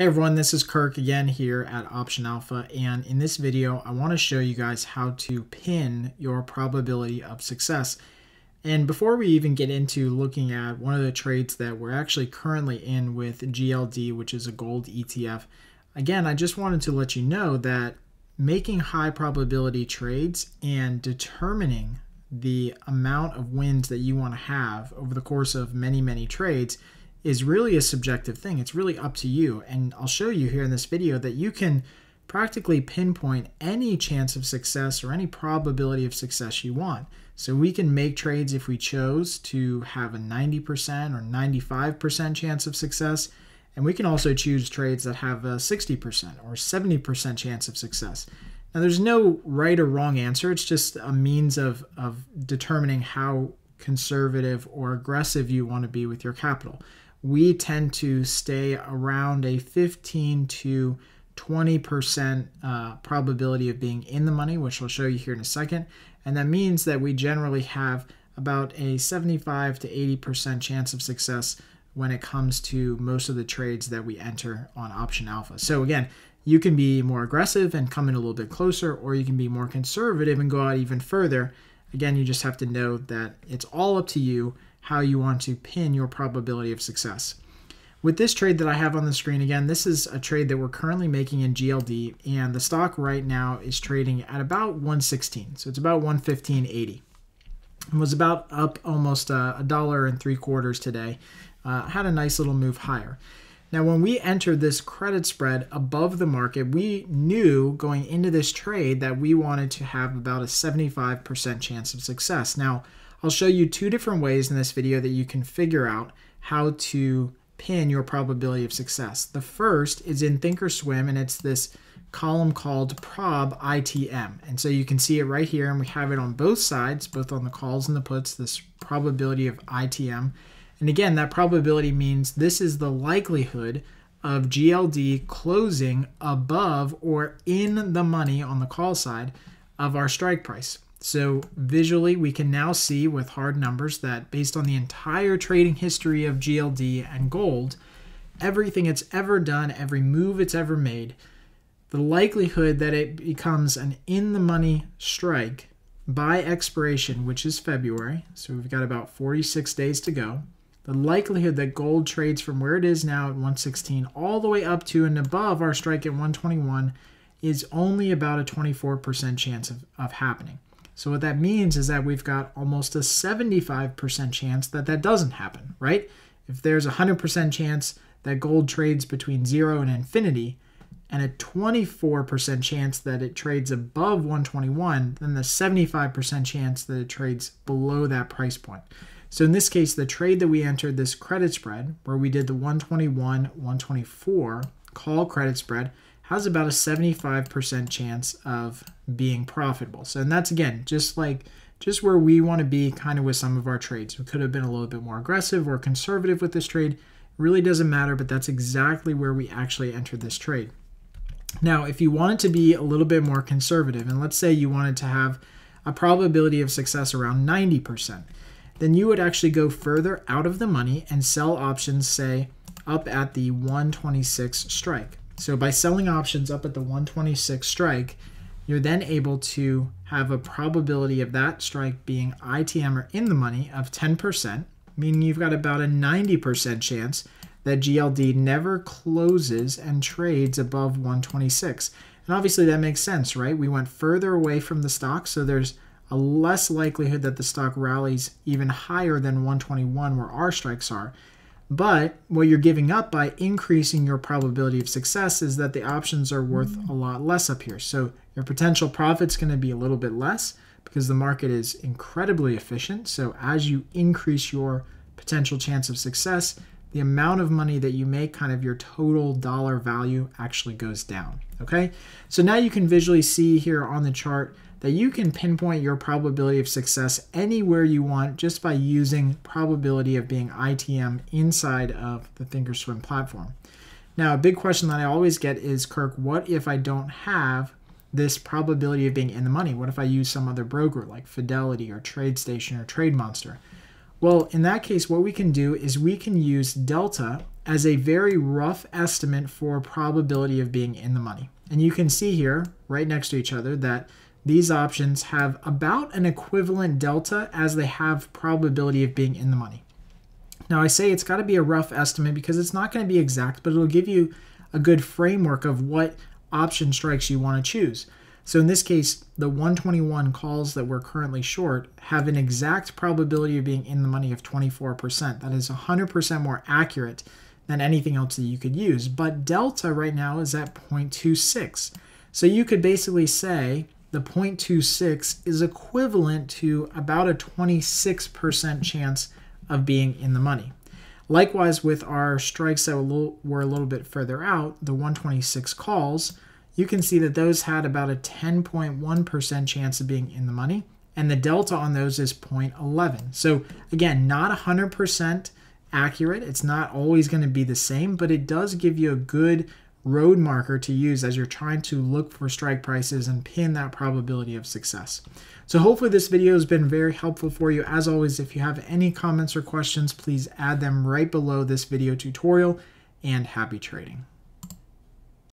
Hey everyone, this is Kirk again here at Option Alpha, and in this video, I want to show you guys how to pin your probability of success. And before we even get into looking at one of the trades that we're actually currently in with GLD, which is a gold ETF, again, I just wanted to let you know that making high probability trades and determining the amount of wins that you want to have over the course of many, many trades – is really a subjective thing. It's really up to you. And I'll show you here in this video that you can practically pinpoint any chance of success or any probability of success you want. So we can make trades if we chose to have a 90% or 95% chance of success. And we can also choose trades that have a 60% or 70% chance of success. Now, there's no right or wrong answer. It's just a means of, of determining how conservative or aggressive you want to be with your capital we tend to stay around a 15 to 20% uh, probability of being in the money, which I'll show you here in a second. And that means that we generally have about a 75 to 80% chance of success when it comes to most of the trades that we enter on Option Alpha. So again, you can be more aggressive and come in a little bit closer, or you can be more conservative and go out even further. Again, you just have to know that it's all up to you how you want to pin your probability of success. With this trade that I have on the screen, again, this is a trade that we're currently making in GLD, and the stock right now is trading at about 116. So it's about 115.80. It was about up almost uh, a, dollar and three quarters today. Uh, had a nice little move higher. Now, when we entered this credit spread above the market, we knew going into this trade that we wanted to have about a 75% chance of success. Now, I'll show you two different ways in this video that you can figure out how to pin your probability of success. The first is in Thinkorswim, and it's this column called prob ITM. And so you can see it right here, and we have it on both sides, both on the calls and the puts, this probability of ITM. And again, that probability means this is the likelihood of GLD closing above or in the money on the call side of our strike price. So visually, we can now see with hard numbers that based on the entire trading history of GLD and gold, everything it's ever done, every move it's ever made, the likelihood that it becomes an in the money strike by expiration, which is February, so we've got about 46 days to go, the likelihood that gold trades from where it is now at 116 all the way up to and above our strike at 121 is only about a 24% chance of, of happening. So what that means is that we've got almost a 75% chance that that doesn't happen, right? If there's a 100% chance that gold trades between 0 and infinity, and a 24% chance that it trades above 121, then the 75% chance that it trades below that price point. So in this case, the trade that we entered this credit spread, where we did the 121, 124 call credit spread, has about a 75% chance of being profitable. So, and that's again, just like just where we want to be kind of with some of our trades. We could have been a little bit more aggressive or conservative with this trade. really doesn't matter, but that's exactly where we actually entered this trade. Now, if you wanted to be a little bit more conservative, and let's say you wanted to have a probability of success around 90%, then you would actually go further out of the money and sell options, say, up at the 126 strike. So by selling options up at the 126 strike, you're then able to have a probability of that strike being ITM or in the money of 10%, meaning you've got about a 90% chance that GLD never closes and trades above 126. And obviously that makes sense, right? We went further away from the stock, so there's a less likelihood that the stock rallies even higher than 121 where our strikes are. But what you're giving up by increasing your probability of success is that the options are worth a lot less up here. So your potential profit's going to be a little bit less because the market is incredibly efficient. So as you increase your potential chance of success, the amount of money that you make, kind of your total dollar value, actually goes down. Okay, so now you can visually see here on the chart that you can pinpoint your probability of success anywhere you want just by using probability of being ITM inside of the Thinkorswim platform. Now, a big question that I always get is, Kirk, what if I don't have this probability of being in the money? What if I use some other broker like Fidelity or TradeStation or TradeMonster? Well, in that case, what we can do is we can use delta as a very rough estimate for probability of being in the money. And you can see here, right next to each other, that these options have about an equivalent delta as they have probability of being in the money. Now I say it's got to be a rough estimate because it's not going to be exact, but it'll give you a good framework of what option strikes you want to choose. So in this case, the 121 calls that we're currently short have an exact probability of being in the money of 24%. That is 100% more accurate than anything else that you could use. But delta right now is at 0.26. So you could basically say the 0.26 is equivalent to about a 26% chance of being in the money. Likewise, with our strikes that were a little bit further out, the 126 calls, you can see that those had about a 10.1% chance of being in the money, and the delta on those is 0.11. So again, not 100% accurate. It's not always going to be the same, but it does give you a good road marker to use as you're trying to look for strike prices and pin that probability of success. So hopefully this video has been very helpful for you. As always, if you have any comments or questions, please add them right below this video tutorial and happy trading.